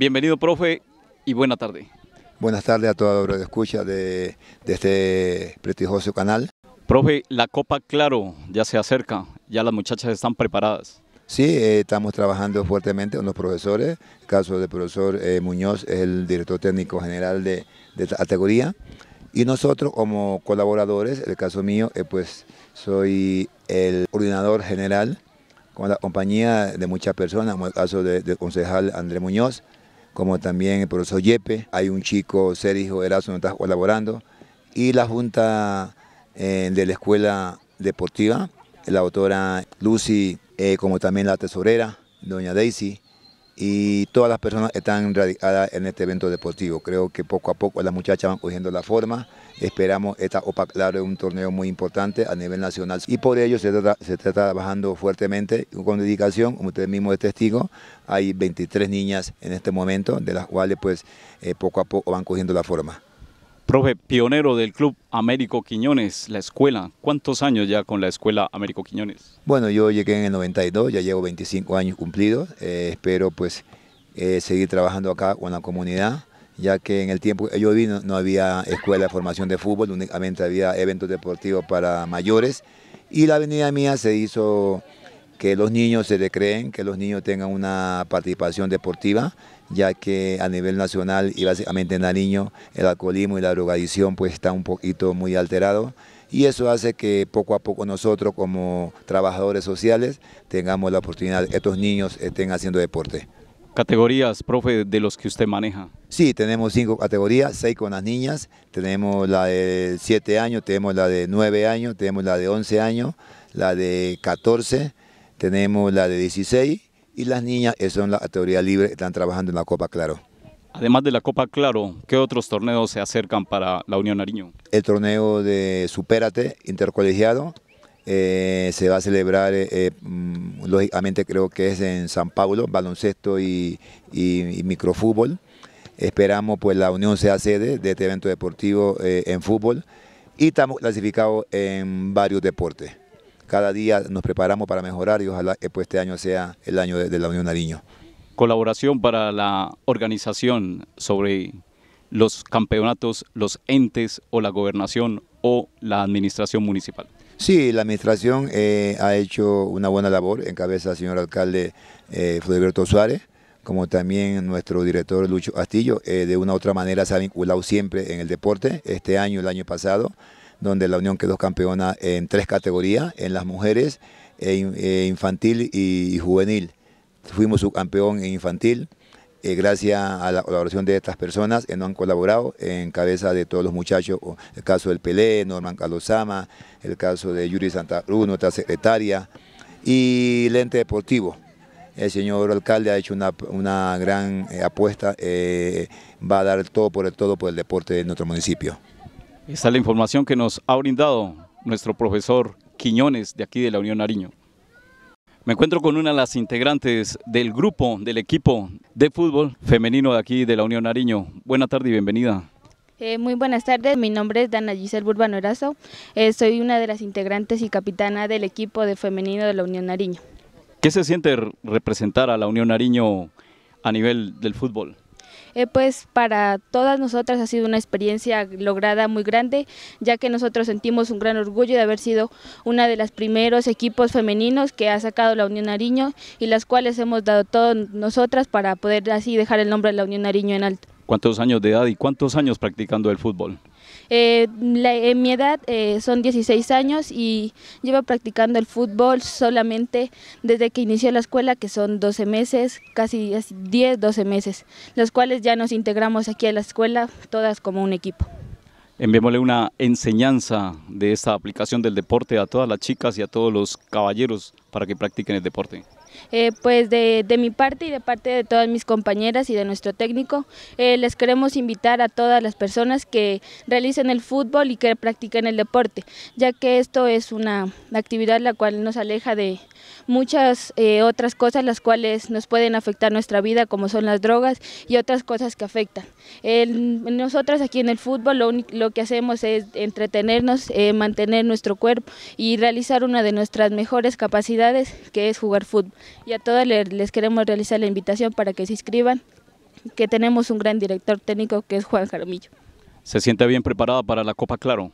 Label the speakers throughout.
Speaker 1: Bienvenido, profe, y buena tarde.
Speaker 2: Buenas tardes a toda de escucha de, de este prestigioso canal.
Speaker 1: Profe, la Copa Claro ya se acerca, ya las muchachas están preparadas.
Speaker 2: Sí, eh, estamos trabajando fuertemente con los profesores. El caso del profesor eh, Muñoz es el director técnico general de, esta categoría. Y nosotros como colaboradores, el caso mío, eh, pues soy el coordinador general con la compañía de muchas personas, como el caso del concejal Andrés Muñoz, como también el profesor Yepe, hay un chico, Sergio Erazo, no está colaborando, y la Junta eh, de la Escuela Deportiva, la autora Lucy, eh, como también la tesorera, doña Daisy, y todas las personas están radicadas en este evento deportivo. Creo que poco a poco las muchachas van cogiendo la forma. Esperamos esta OPA Claro es un torneo muy importante a nivel nacional y por ello se, se está trabajando fuertemente con dedicación, como usted mismo es testigo. Hay 23 niñas en este momento, de las cuales pues eh, poco a poco van cogiendo la forma.
Speaker 1: Profe, pionero del Club Américo Quiñones, la escuela. ¿Cuántos años ya con la escuela Américo Quiñones?
Speaker 2: Bueno, yo llegué en el 92, ya llevo 25 años cumplidos. Eh, espero pues eh, seguir trabajando acá con la comunidad, ya que en el tiempo que yo vi no, había escuela de formación de fútbol, únicamente había eventos deportivos para mayores. Y la avenida mía se hizo que los niños se recreen, que los niños tengan una participación deportiva ya que a nivel nacional y básicamente en niño el alcoholismo y la drogadicción pues está un poquito muy alterado y eso hace que poco a poco nosotros como trabajadores sociales tengamos la oportunidad que estos niños estén haciendo deporte.
Speaker 1: Categorías, profe, de los que usted maneja.
Speaker 2: Sí, tenemos cinco categorías, seis con las niñas, tenemos la de siete años, tenemos la de nueve años, tenemos la de once años, la de 14, tenemos la de dieciséis. Y las niñas eso son la teoría libre, están trabajando en la Copa Claro.
Speaker 1: Además de la Copa Claro, ¿qué otros torneos se acercan para la Unión Nariño?
Speaker 2: El torneo de Supérate intercolegiado eh, se va a celebrar, eh, eh, mm, lógicamente creo que es en San Paulo, baloncesto y, microfútbol. Esperamos pues la Unión sea sede de este evento deportivo en fútbol y estamos clasificados en varios deportes cada día nos preparamos para mejorar y ojalá pues, este año sea el año de, la Unión Nariño.
Speaker 1: Colaboración para la organización sobre los campeonatos, los entes o la gobernación o la
Speaker 2: administración municipal. Sí, la administración eh, ha hecho una buena labor, en cabeza del señor alcalde eh, Suárez, como también nuestro director Lucho Castillo. Eh, de una u otra manera se ha vinculado siempre en el deporte, este año, el año pasado, donde la Unión quedó campeona en tres categorías, en las mujeres, e e infantil y juvenil. Fuimos subcampeón en infantil, eh, gracias a la colaboración de estas personas que nos han colaborado en cabeza de todos los muchachos, el caso del Pelé, Norman Calozama, el caso de Yuri Santa Cruz, nuestra secretaria, y Lente Deportivo. El señor alcalde ha hecho una, gran eh, apuesta, eh, va a dar todo por el todo por el deporte de nuestro municipio.
Speaker 1: Esta es la información que nos ha brindado nuestro profesor Quiñones de aquí de la Unión Nariño. Me encuentro con una de las integrantes del grupo, del equipo de fútbol femenino de aquí de la Unión Nariño. Buena tarde y bienvenida.
Speaker 3: Eh, muy buenas tardes, mi nombre es Dana Giselle Burbano Erazo, eh, soy una de las integrantes y capitana del equipo de femenino de la Unión Nariño.
Speaker 1: ¿Qué se siente representar a la Unión Nariño a nivel del fútbol?
Speaker 3: Eh, pues para todas nosotras ha sido una experiencia lograda muy grande, ya que nosotros sentimos un gran orgullo de haber sido una de los primeros equipos femeninos que ha sacado la Unión Nariño y las cuales hemos dado todo nosotras para poder así dejar el nombre de la Unión Nariño en alto.
Speaker 1: ¿Cuántos años de edad y cuántos años practicando el fútbol?
Speaker 3: Eh, en mi edad eh, son 16 años y llevo practicando el fútbol solamente desde que inicié la escuela, que son 12 meses, casi 10, 12 meses, los cuales ya nos integramos aquí a la escuela, todas como un equipo.
Speaker 1: Enviémosle una enseñanza de esta aplicación del deporte a todas las chicas y a todos los caballeros para que practiquen el deporte.
Speaker 3: Eh, pues de, mi parte y de parte de todas mis compañeras y de nuestro técnico, eh, les queremos invitar a todas las personas que realicen el fútbol y que practiquen el deporte, ya que esto es una actividad la cual nos aleja de muchas eh, otras cosas las cuales nos pueden afectar nuestra vida, como son las drogas y otras cosas que afectan. Nosotras nosotros aquí en el fútbol lo, lo que hacemos es entretenernos, mantener nuestro cuerpo y realizar una de nuestras mejores capacidades, que es jugar fútbol y a todas les queremos realizar la invitación para que se inscriban, que tenemos un gran director técnico que es Juan Jaramillo.
Speaker 1: ¿Se siente bien preparada para la Copa Claro?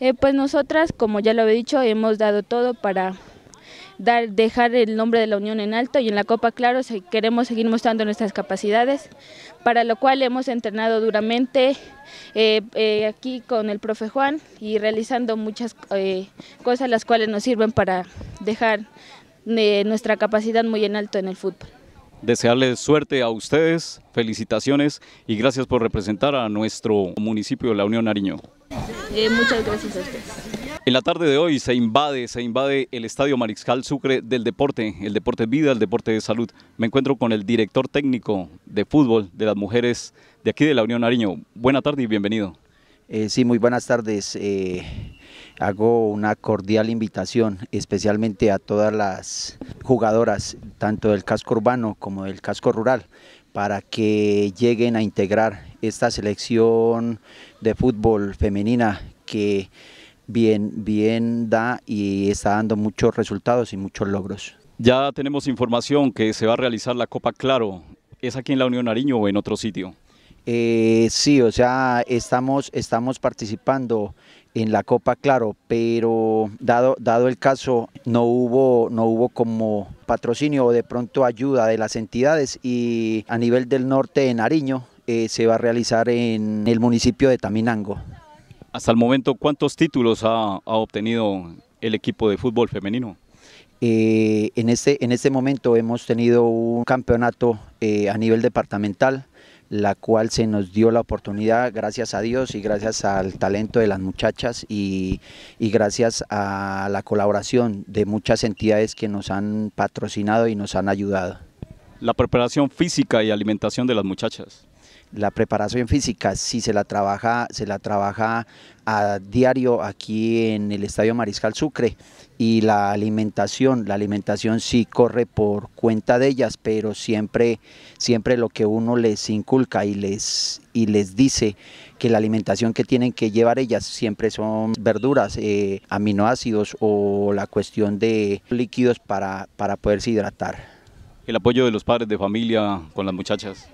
Speaker 3: Eh, pues nosotras, como ya lo he dicho, hemos dado todo para dar, dejar el nombre de la Unión en alto y en la Copa Claro queremos seguir mostrando nuestras capacidades, para lo cual hemos entrenado duramente eh, eh, aquí con el profe Juan y realizando muchas cosas las cuales nos sirven para dejar de nuestra capacidad muy en alto en el fútbol.
Speaker 1: Desearles suerte a ustedes, felicitaciones y gracias por representar a nuestro municipio de La Unión Nariño.
Speaker 3: Eh, muchas gracias a ustedes.
Speaker 1: En la tarde de hoy se invade, se invade el Estadio Mariscal Sucre del deporte, el deporte vida, el deporte de salud. Me encuentro con el director técnico de fútbol de las mujeres de aquí de la Unión Nariño. Buena tarde y bienvenido.
Speaker 4: Eh, sí, muy buenas tardes. Eh, hago una cordial invitación, especialmente a todas las jugadoras, tanto del casco urbano como del casco rural, para que lleguen a integrar esta selección de fútbol femenina que bien, bien da y está dando muchos resultados y muchos logros.
Speaker 1: Ya tenemos información que se va a realizar la Copa Claro. ¿Es aquí en la Unión Nariño o en otro sitio?
Speaker 4: Eh, sí, o sea, estamos, estamos participando en la Copa, claro, pero dado, dado el caso no hubo, no hubo como patrocinio o de pronto ayuda de las entidades y a nivel del norte de Nariño eh, se va a realizar en el municipio de Taminango.
Speaker 1: Hasta el momento, ¿cuántos títulos ha, obtenido el equipo de fútbol femenino?
Speaker 4: Eh, en, este, en este momento hemos tenido un campeonato eh, a nivel departamental, la cual se nos dio la oportunidad, gracias a Dios y gracias al talento de las muchachas y, gracias a la colaboración de muchas entidades que nos han patrocinado y nos
Speaker 1: han ayudado. La preparación física y alimentación de las muchachas la
Speaker 4: preparación física sí se la trabaja, se la trabaja a diario aquí en el Estadio Mariscal Sucre y la alimentación, la alimentación sí corre por cuenta de ellas, pero siempre, siempre lo que uno les inculca y les, y les dice que la alimentación que tienen que llevar ellas siempre son verduras, eh, aminoácidos o la cuestión de líquidos para, para poderse hidratar.
Speaker 1: El apoyo de los padres de familia con las muchachas.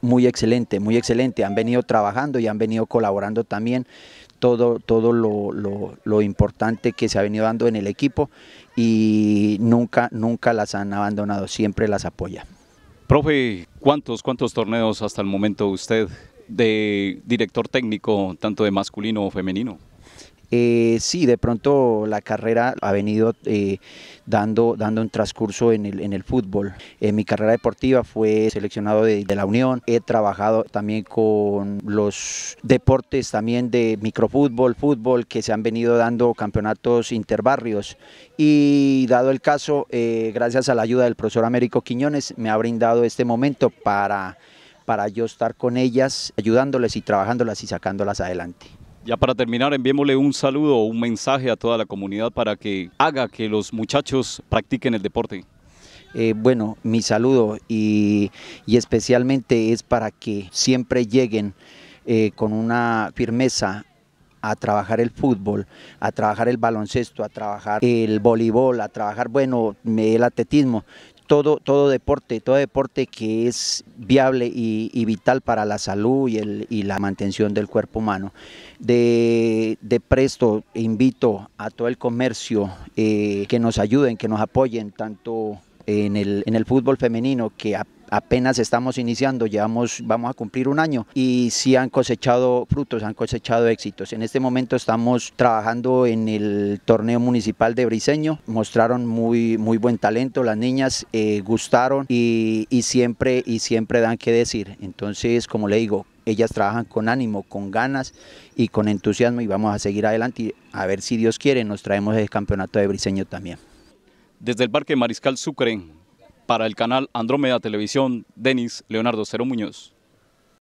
Speaker 4: Muy excelente, muy excelente. Han venido trabajando y han venido colaborando también todo, todo lo, importante que se ha venido dando en el equipo y nunca, nunca las han abandonado, siempre las apoya.
Speaker 1: Profe, ¿cuántos, cuántos torneos hasta el momento usted de director técnico, tanto de masculino o femenino? Eh, sí,
Speaker 4: de pronto la carrera ha venido eh, dando, dando un transcurso en el, fútbol. En eh, mi carrera deportiva fue seleccionado de, la Unión, he trabajado también con los deportes también de microfútbol, fútbol, que se han venido dando campeonatos interbarrios y dado el caso, gracias a la ayuda del profesor Américo Quiñones, me ha brindado este momento para para yo estar con ellas, ayudándoles y trabajándolas y sacándolas adelante.
Speaker 1: Ya para terminar, enviémosle un saludo o un mensaje a toda la comunidad para que haga que los muchachos practiquen el deporte.
Speaker 4: Eh, bueno, mi saludo y, especialmente es para que siempre lleguen eh, con una firmeza a trabajar el fútbol, a trabajar el baloncesto, a trabajar el voleibol, a trabajar, bueno, el atletismo, todo, todo deporte, todo deporte que es viable y, vital para la salud y, el, y, la mantención del cuerpo humano. De, presto invito a todo el comercio eh, que nos ayuden, que nos apoyen, tanto en el, en el fútbol femenino, que a apenas estamos iniciando, ya vamos a cumplir un año y sí han cosechado frutos, han cosechado éxitos. En este momento estamos trabajando en el torneo municipal de Briseño, mostraron muy, muy buen talento, las niñas eh, gustaron y, siempre, y siempre dan que decir. Entonces, como le digo, ellas trabajan con ánimo, con ganas y con entusiasmo y vamos a seguir adelante a ver si Dios quiere nos traemos el campeonato de Briseño también.
Speaker 1: Desde el Parque Mariscal Sucre, para el canal Andrómeda Televisión, Denis Leonardo Cero Muñoz.